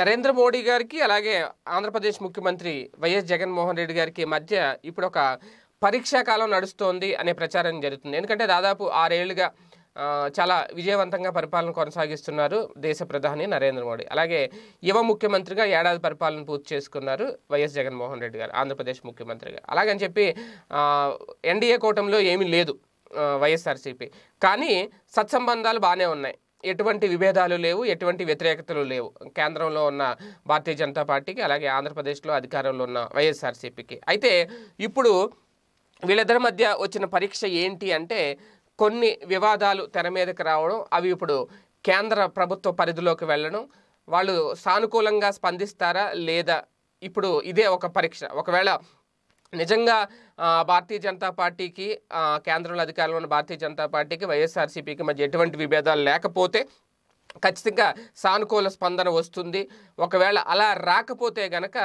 నరేంద్ర మోడీ గారికి అలాగే ఆంధ్రప్రదేశ్ ముఖ్యమంత్రి వైఎస్ జగన్మోహన్ రెడ్డి గారికి మధ్య ఇప్పుడు ఒక పరీక్షా కాలం నడుస్తోంది అనే ప్రచారం జరుగుతుంది ఎందుకంటే దాదాపు ఆరేళ్లుగా చాలా విజయవంతంగా పరిపాలన కొనసాగిస్తున్నారు దేశ ప్రధాని నరేంద్ర మోడీ అలాగే యువ ముఖ్యమంత్రిగా ఏడాది పరిపాలన పూర్తి చేసుకున్నారు వైఎస్ జగన్మోహన్ రెడ్డి గారు ఆంధ్రప్రదేశ్ ముఖ్యమంత్రిగా అలాగని చెప్పి ఎన్డీఏ కూటమిలో ఏమీ లేదు వైఎస్ఆర్సీపీ కానీ సత్సంబంధాలు బాగానే ఉన్నాయి ఎటువంటి విభేదాలు లేవు ఎటువంటి వ్యతిరేకతలు లేవు కేంద్రంలో ఉన్న భారతీయ జనతా పార్టీకి అలాగే ఆంధ్రప్రదేశ్లో అధికారంలో ఉన్న వైఎస్ఆర్సీపీకి అయితే ఇప్పుడు వీళ్ళిద్దరి మధ్య వచ్చిన పరీక్ష ఏంటి అంటే కొన్ని వివాదాలు తెర మీదకి రావడం అవి ఇప్పుడు కేంద్ర ప్రభుత్వ పరిధిలోకి వెళ్ళడం వాళ్ళు సానుకూలంగా స్పందిస్తారా లేదా ఇప్పుడు ఇదే ఒక పరీక్ష ఒకవేళ నిజంగా భారతీయ జనతా పార్టీకి కేంద్రంలో అధికారంలో ఉన్న భారతీయ జనతా పార్టీకి వైఎస్ఆర్సీపీకి మధ్య ఎటువంటి విభేదాలు లేకపోతే ఖచ్చితంగా సానుకూల స్పందన వస్తుంది ఒకవేళ అలా రాకపోతే గనక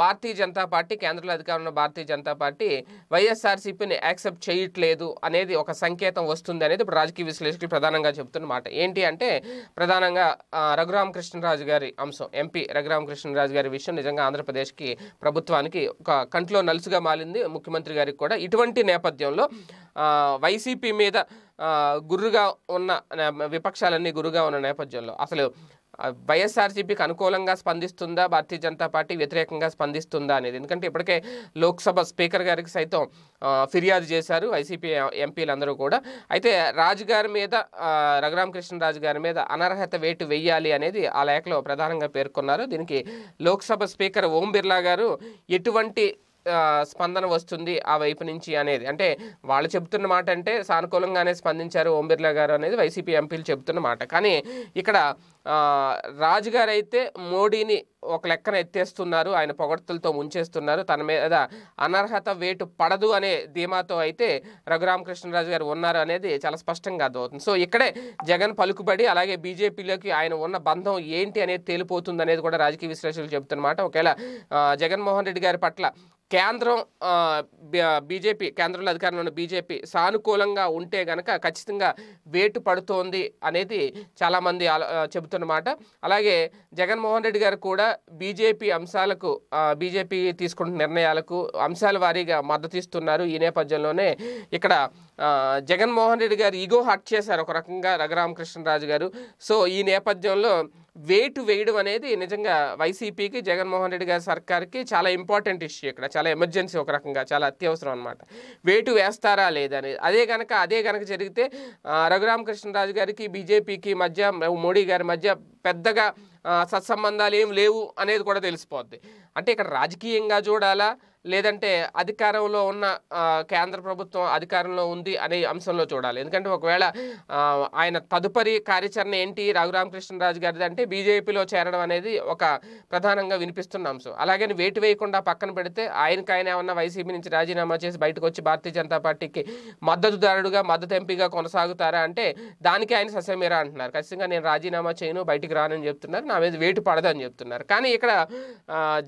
భారతీయ జనతా పార్టీ కేంద్రంలో అధికారంలో భారతీయ జనతా పార్టీ వైఎస్ఆర్సీపీని యాక్సెప్ట్ చేయట్లేదు అనేది ఒక సంకేతం వస్తుంది అనేది ఇప్పుడు రాజకీయ విశ్లేషకులు ప్రధానంగా చెబుతున్నమాట ఏంటి అంటే ప్రధానంగా కృష్ణరాజు గారి అంశం ఎంపీ కృష్ణరాజు గారి విషయం నిజంగా ఆంధ్రప్రదేశ్కి ప్రభుత్వానికి ఒక కంట్లో నలుసుగా మారింది ముఖ్యమంత్రి గారికి కూడా ఇటువంటి నేపథ్యంలో వైసీపీ మీద గురుగా ఉన్న విపక్షాలన్నీ గురుగా ఉన్న నేపథ్యంలో అసలు వైఎస్ఆర్సీపీకి అనుకూలంగా స్పందిస్తుందా భారతీయ జనతా పార్టీ వ్యతిరేకంగా స్పందిస్తుందా అనేది ఎందుకంటే ఇప్పటికే లోక్సభ స్పీకర్ గారికి సైతం ఫిర్యాదు చేశారు వైసీపీ ఎంపీలందరూ కూడా అయితే రాజు గారి మీద రాజు గారి మీద అనర్హత వేటు వెయ్యాలి అనేది ఆ లేఖలో ప్రధానంగా పేర్కొన్నారు దీనికి లోక్సభ స్పీకర్ ఓం బిర్లా గారు ఎటువంటి స్పందన వస్తుంది ఆ వైపు నుంచి అనేది అంటే వాళ్ళు చెబుతున్న మాట అంటే సానుకూలంగానే స్పందించారు ఓం బిర్లా గారు అనేది వైసీపీ ఎంపీలు చెబుతున్న మాట కానీ ఇక్కడ రాజు అయితే మోడీని ఒక లెక్కన ఎత్తేస్తున్నారు ఆయన పొగడ్తలతో ముంచేస్తున్నారు తన మీద అనర్హత వేటు పడదు అనే ధీమాతో అయితే కృష్ణరాజు గారు ఉన్నారు అనేది చాలా స్పష్టంగా అర్థమవుతుంది సో ఇక్కడే జగన్ పలుకుబడి అలాగే బీజేపీలోకి ఆయన ఉన్న బంధం ఏంటి అనేది తేలిపోతుంది అనేది కూడా రాజకీయ విశ్లేషకులు చెబుతున్నమాట ఒకవేళ జగన్మోహన్ రెడ్డి గారి పట్ల కేంద్రం బీజేపీ కేంద్రంలో అధికారంలో ఉన్న బీజేపీ సానుకూలంగా ఉంటే గనక ఖచ్చితంగా వేటు పడుతోంది అనేది చాలామంది చెబుతున్నమాట అలాగే జగన్మోహన్ రెడ్డి గారు కూడా బీజేపీ అంశాలకు బీజేపీ తీసుకుంటున్న నిర్ణయాలకు అంశాల వారీగా మద్దతిస్తున్నారు ఈ నేపథ్యంలోనే ఇక్కడ జగన్మోహన్ రెడ్డి గారు ఈగో హట్ చేశారు ఒక రకంగా రఘురామకృష్ణరాజు గారు సో ఈ నేపథ్యంలో వేటు వేయడం అనేది నిజంగా వైసీపీకి జగన్మోహన్ రెడ్డి గారి సర్కార్కి చాలా ఇంపార్టెంట్ ఇష్యూ ఇక్కడ చాలా ఎమర్జెన్సీ ఒక రకంగా చాలా అత్యవసరం అనమాట వేటు వేస్తారా లేదని అదే కనుక అదే కనుక జరిగితే రఘురామకృష్ణరాజు గారికి బీజేపీకి మధ్య మోడీ గారి మధ్య పెద్దగా సత్సంబంధాలు ఏం లేవు అనేది కూడా తెలిసిపోద్ది అంటే ఇక్కడ రాజకీయంగా చూడాలా లేదంటే అధికారంలో ఉన్న కేంద్ర ప్రభుత్వం అధికారంలో ఉంది అనే అంశంలో చూడాలి ఎందుకంటే ఒకవేళ ఆయన తదుపరి కార్యాచరణ ఏంటి రఘురామకృష్ణరాజు గారిది అంటే బీజేపీలో చేరడం అనేది ఒక ప్రధానంగా వినిపిస్తున్న అంశం అలాగే వేటు వేయకుండా పక్కన పెడితే ఆయనకు ఆయన ఏమన్నా వైసీపీ నుంచి రాజీనామా చేసి బయటకు వచ్చి భారతీయ జనతా పార్టీకి మద్దతుదారుడుగా మద్దతు ఎంపీగా కొనసాగుతారా అంటే దానికి ఆయన ససేమీరా అంటున్నారు ఖచ్చితంగా నేను రాజీనామా చేయను బయటకు పార్టీకి రానని చెప్తున్నారు నా మీద వేటు పడదని చెప్తున్నారు కానీ ఇక్కడ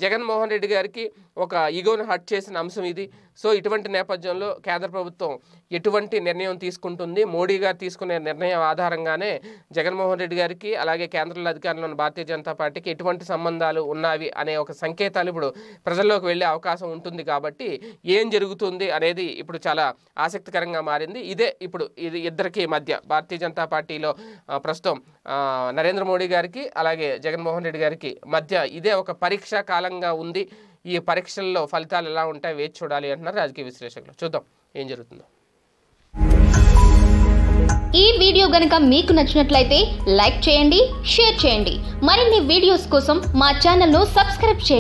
జగన్మోహన్ రెడ్డి గారికి ఒక ఈగోను హట్ చేసిన అంశం ఇది సో ఇటువంటి నేపథ్యంలో కేంద్ర ప్రభుత్వం ఎటువంటి నిర్ణయం తీసుకుంటుంది మోడీ గారు తీసుకునే నిర్ణయం ఆధారంగానే జగన్మోహన్ రెడ్డి గారికి అలాగే కేంద్రంలో అధికారంలో ఉన్న భారతీయ జనతా పార్టీకి ఎటువంటి సంబంధాలు ఉన్నవి అనే ఒక సంకేతాలు ఇప్పుడు ప్రజల్లోకి వెళ్ళే అవకాశం ఉంటుంది కాబట్టి ఏం జరుగుతుంది అనేది ఇప్పుడు చాలా ఆసక్తికరంగా మారింది ఇదే ఇప్పుడు ఇది ఇద్దరికి మధ్య భారతీయ జనతా పార్టీలో ప్రస్తుతం నరేంద్ర మోడీ గారికి అలాగే జగన్మోహన్ రెడ్డి గారికి మధ్య ఇదే ఒక పరీక్షా కాలంగా ఉంది ఈ పరీక్షల్లో ఫలితాలు ఎలా ఉంటాయి వేచి చూడాలి అంటున్నారు రాజకీయ విశ్లేషకులు చూద్దాం ఏం జరుగుతుందో ఈ వీడియో గనక మీకు నచ్చినట్లయితే లైక్ చేయండి షేర్ చేయండి మరిన్ని వీడియోస్ కోసం మా ఛానల్ ను సబ్స్క్రైబ్ చేయండి